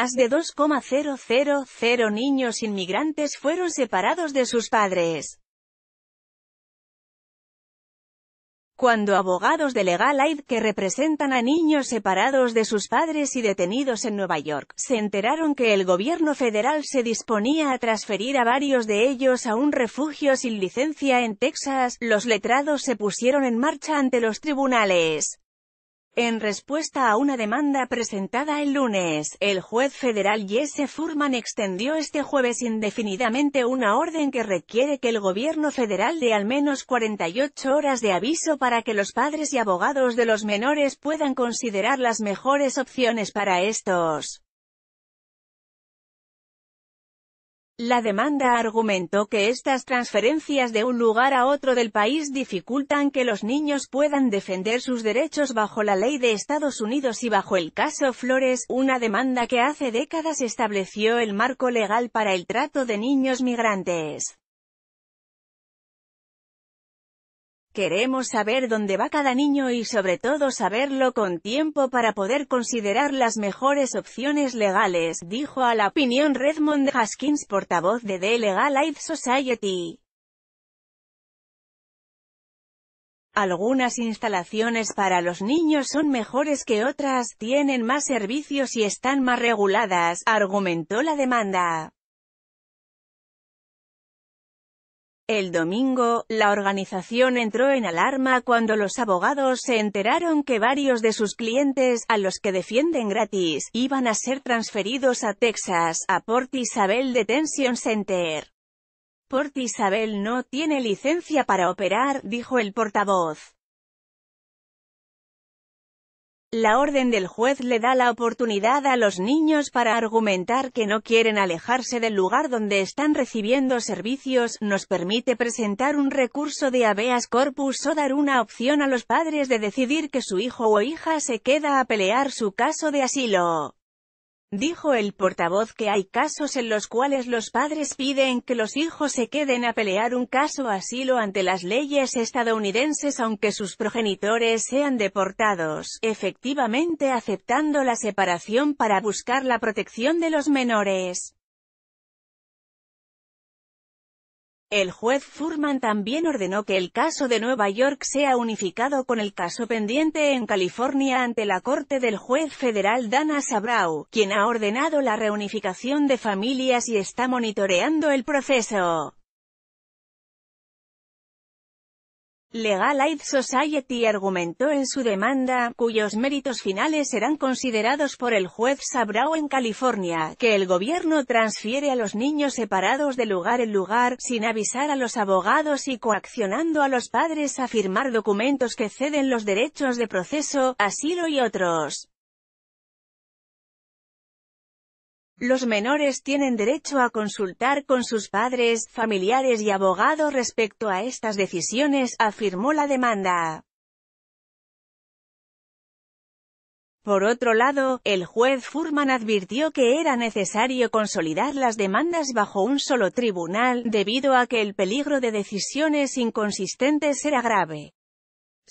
Más de 2,000 niños inmigrantes fueron separados de sus padres. Cuando abogados de Legal Aid que representan a niños separados de sus padres y detenidos en Nueva York, se enteraron que el gobierno federal se disponía a transferir a varios de ellos a un refugio sin licencia en Texas, los letrados se pusieron en marcha ante los tribunales. En respuesta a una demanda presentada el lunes, el juez federal Jesse Furman extendió este jueves indefinidamente una orden que requiere que el gobierno federal dé al menos 48 horas de aviso para que los padres y abogados de los menores puedan considerar las mejores opciones para estos. La demanda argumentó que estas transferencias de un lugar a otro del país dificultan que los niños puedan defender sus derechos bajo la ley de Estados Unidos y bajo el caso Flores, una demanda que hace décadas estableció el marco legal para el trato de niños migrantes. Queremos saber dónde va cada niño y sobre todo saberlo con tiempo para poder considerar las mejores opciones legales, dijo a la opinión Redmond Haskins, portavoz de The Legal Aid Society. Algunas instalaciones para los niños son mejores que otras, tienen más servicios y están más reguladas, argumentó la demanda. El domingo, la organización entró en alarma cuando los abogados se enteraron que varios de sus clientes, a los que defienden gratis, iban a ser transferidos a Texas, a Port Isabel Detention Center. Port Isabel no tiene licencia para operar, dijo el portavoz. La orden del juez le da la oportunidad a los niños para argumentar que no quieren alejarse del lugar donde están recibiendo servicios, nos permite presentar un recurso de habeas corpus o dar una opción a los padres de decidir que su hijo o hija se queda a pelear su caso de asilo. Dijo el portavoz que hay casos en los cuales los padres piden que los hijos se queden a pelear un caso asilo ante las leyes estadounidenses aunque sus progenitores sean deportados, efectivamente aceptando la separación para buscar la protección de los menores. El juez Furman también ordenó que el caso de Nueva York sea unificado con el caso pendiente en California ante la corte del juez federal Dana Sabrau, quien ha ordenado la reunificación de familias y está monitoreando el proceso. Legal Aid Society argumentó en su demanda, cuyos méritos finales serán considerados por el juez Sabrao en California, que el gobierno transfiere a los niños separados de lugar en lugar, sin avisar a los abogados y coaccionando a los padres a firmar documentos que ceden los derechos de proceso, asilo y otros. Los menores tienen derecho a consultar con sus padres, familiares y abogados respecto a estas decisiones, afirmó la demanda. Por otro lado, el juez Furman advirtió que era necesario consolidar las demandas bajo un solo tribunal, debido a que el peligro de decisiones inconsistentes era grave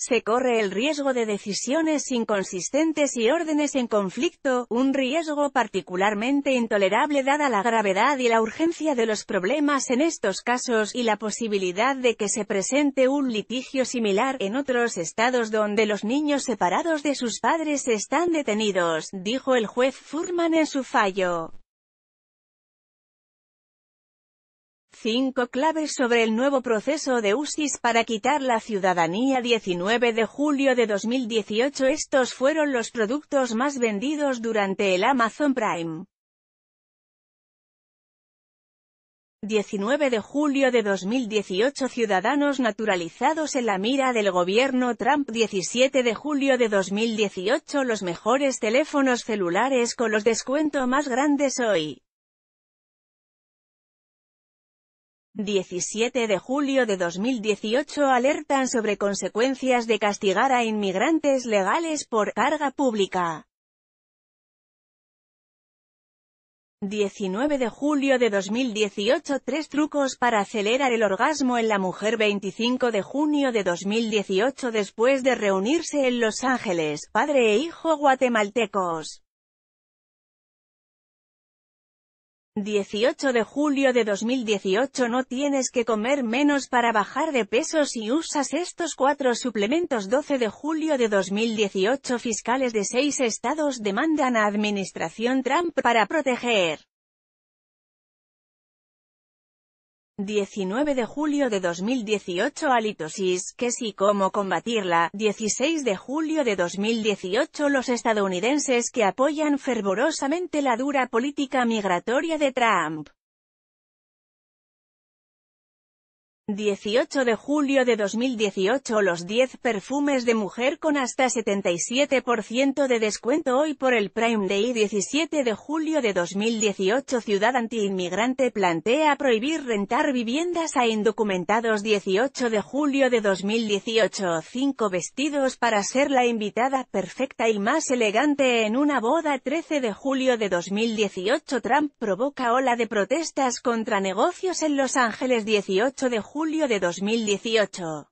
se corre el riesgo de decisiones inconsistentes y órdenes en conflicto, un riesgo particularmente intolerable dada la gravedad y la urgencia de los problemas en estos casos y la posibilidad de que se presente un litigio similar en otros estados donde los niños separados de sus padres están detenidos, dijo el juez Furman en su fallo. 5 claves sobre el nuevo proceso de USIS para quitar la ciudadanía 19 de julio de 2018 Estos fueron los productos más vendidos durante el Amazon Prime. 19 de julio de 2018 Ciudadanos naturalizados en la mira del gobierno Trump 17 de julio de 2018 Los mejores teléfonos celulares con los descuentos más grandes hoy 17 de julio de 2018 alertan sobre consecuencias de castigar a inmigrantes legales por carga pública. 19 de julio de 2018 Tres trucos para acelerar el orgasmo en la mujer 25 de junio de 2018 Después de reunirse en Los Ángeles, padre e hijo guatemaltecos 18 de julio de 2018 No tienes que comer menos para bajar de peso si usas estos cuatro suplementos 12 de julio de 2018 Fiscales de seis estados demandan a Administración Trump para proteger 19 de julio de 2018 Alitosis, que sí cómo combatirla, 16 de julio de 2018 Los estadounidenses que apoyan fervorosamente la dura política migratoria de Trump. 18 de julio de 2018 Los 10 perfumes de mujer con hasta 77% de descuento hoy por el Prime Day 17 de julio de 2018 Ciudad Antiinmigrante plantea prohibir rentar viviendas a indocumentados 18 de julio de 2018 5 vestidos para ser la invitada perfecta y más elegante en una boda 13 de julio de 2018 Trump provoca ola de protestas contra negocios en Los Ángeles 18 de julio de 2018.